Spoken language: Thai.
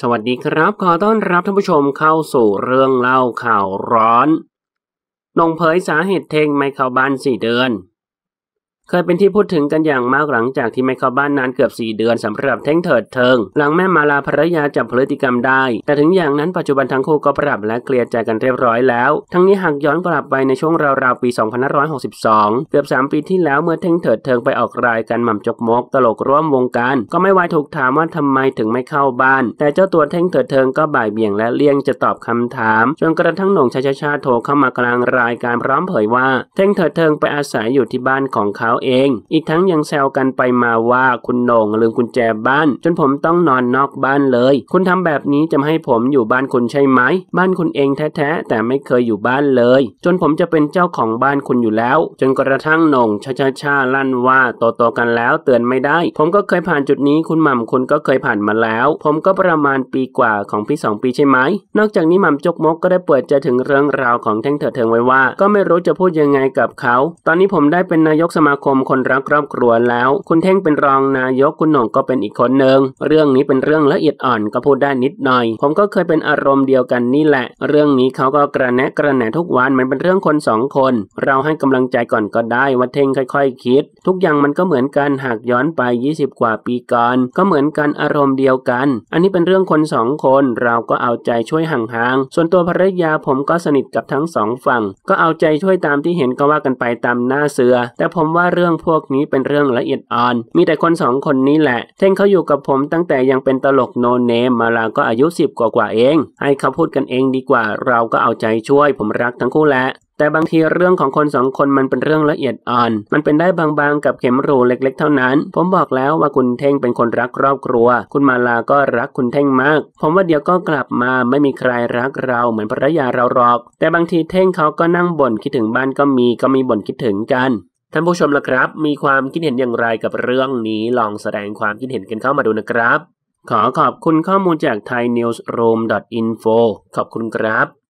สวัสดีครับขอต้อนรับท่านผู้ชมเข้าสู่เรื่องเล่าข่าวร้อนนงเผยสาเหตุเทงไม่เข้าบ้านสี่เดือนเคยเป็นที่พูดถึงกันอย่างมากหลังจากที่ไม่เข้าบ้านนานเกือบ 4 เดือนสำหรับเท่งเถิดเทิง หลังแม่มาลาภรรยาจับพฤติกรรมได้ แต่ถึงอย่างนั้นปัจจุบันทั้งคู่ก็ปรับและเคลียร์ใจกันเรียบร้อยแล้ว ทั้งนี้หากย้อนกลับไปในช่วงราวๆปี2562 เกือบ 3 ปีที่แล้วเมื่อเท่งเถิดเทิงไปออกรายการหม่ำจกมก ตลกร่วมวงการก็ไม่วายถูกถามว่าทำไมถึงไม่เข้าบ้าน แต่เจ้าตัวเท่งเถิดเทิงก็บ่ายเบี่ยงและเลี่ยงจะตอบคำถามจนกระทั่งหน่งชาชาชาโทรเข้ามากลางรายการพร้อมเผยว่าเท่งเถิดเทิงไปอาศัยอยู่ที่บ้านของเขาาเอง อีกทั้งยังแซวกันไปมาว่าคุณโหน่งลืมกุญแจบ้าน จนผมต้องนอนนอกบ้านเลย คุณทำแบบนี้จะให้ผมอยู่บ้านคุณใช่ไหม บ้านคุณเองแท้ๆ แต่ไม่เคยอยู่บ้านเลย จนผมจะเป็นเจ้าของบ้านคุณอยู่แล้วจนกระทั่งโหน่งช้าๆลั่นว่าโตๆกันแล้ว เตือนไม่ได้ ผมก็เคยผ่านจุดนี้คุณหม่ำคุณก็เคยผ่านมาแล้ว ผมก็ประมาณปีกว่าของพี่สองปีใช่ไหมนอกจากนี้หม่ำจกมกก็ได้เปิดใจถึงเรื่องราวของแท่งเถิดเทิงไว้ว่า ก็ไม่รู้จะพูดยังไงกับเขา ตอนนี้ผมได้เป็นนายกสมาคมคนรักครอบครัวแล้ว คุณเท่งเป็นรองนายกคุณหน่งก็เป็นอีกคนหนึ่งเรื่องนี้เป็นเรื่องละเอียดอ่อนก็พูดได้นิดหน่อย ผมก็เคยเป็นอารมณ์เดียวกันนี่แหละ เรื่องนี้เขาก็กระแนะกระแหนทุกวันมันเป็นเรื่องคนสองคน เราให้กำลังใจก่อนก็ได้ว่าเท่งค่อยๆคคิด ทุกอย่างมันก็เหมือนกันหากย้อนไป 20 กว่าปีก่อนก็เหมือนกันอารมณ์เดียวกัน อันนี้เป็นเรื่องคนสองคนเราก็เอาใจช่วยห่างๆส่วนตัวภรรยาผมก็สนิทกับทั้งสองฝั่ง ก็เอาใจช่วยตามที่เห็นก็ว่ากันไปตามหน้าเสือแต่ผมว่าเรื่องพวกนี้เป็นเรื่องละเอียดอ่อน มีแต่คนสองคนนี้แหละ เท่งเขาอยู่กับผมตั้งแต่ยังเป็นตลกโนเนมมาลาก็อายุสิบกว่ากว่าเอง ให้เขาพูดกันเองดีกว่า เราก็เอาใจช่วยผมรักทั้งคู่แหละ แต่บางทีเรื่องของคนสองคนมันเป็นเรื่องละเอียดอ่อน มันเป็นได้บางๆ กับเข็มรูเล็กๆ เท่านั้น ผมบอกแล้วว่าคุณเท่งเป็นคนรักครอบครัว คุณมาลาก็รักคุณเท่งมาก ผมว่าเดี๋ยวก็กลับมาไม่มีใครรักเราเหมือนภรรยาเราหรอก แต่บางทีเท่งเขาก็นั่งบ่นคิดถึงบ้านก็มีก็มีบ่นคิดถึงกันท่านผู้ชมละครับ มีความคิดเห็นอย่างไรกับเรื่องนี้ ลองแสดงความคิดเห็นกันเข้ามาดูนะครับ ขอขอบคุณข้อมูลจาก thainews.room.info ขอบคุณครับ